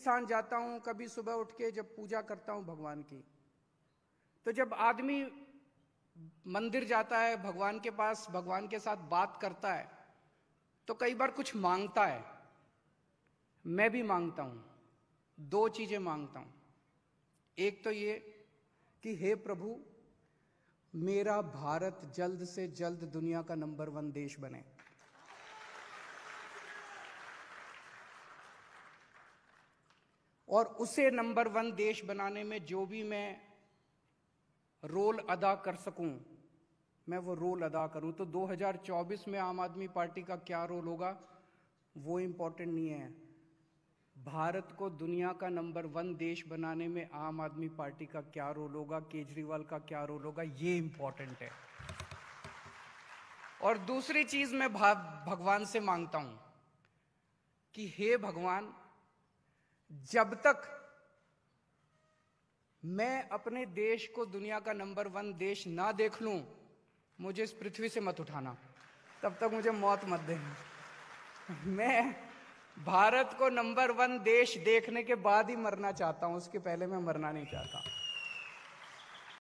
स्थान जाता हूं कभी सुबह उठ के जब पूजा करता हूं भगवान की तो जब आदमी मंदिर जाता है भगवान के पास भगवान के साथ बात करता है तो कई बार कुछ मांगता है मैं भी मांगता हूं दो चीजें मांगता हूं एक तो ये कि हे प्रभु मेरा भारत जल्द से जल्द दुनिया का नंबर वन देश बने और उसे नंबर वन देश बनाने में जो भी मैं रोल अदा कर सकूं मैं वो रोल अदा करूं तो 2024 में आम आदमी पार्टी का क्या रोल होगा वो इम्पोर्टेंट नहीं है भारत को दुनिया का नंबर वन देश बनाने में आम आदमी पार्टी का क्या रोल होगा केजरीवाल का क्या रोल होगा ये इम्पोर्टेंट है और दूसरी चीज मैं भगवान से मांगता हूं कि हे भगवान जब तक मैं अपने देश को दुनिया का नंबर वन देश ना देख लूं मुझे इस पृथ्वी से मत उठाना तब तक मुझे मौत मत देना मैं भारत को नंबर वन देश देखने के बाद ही मरना चाहता हूं उसके पहले मैं मरना नहीं चाहता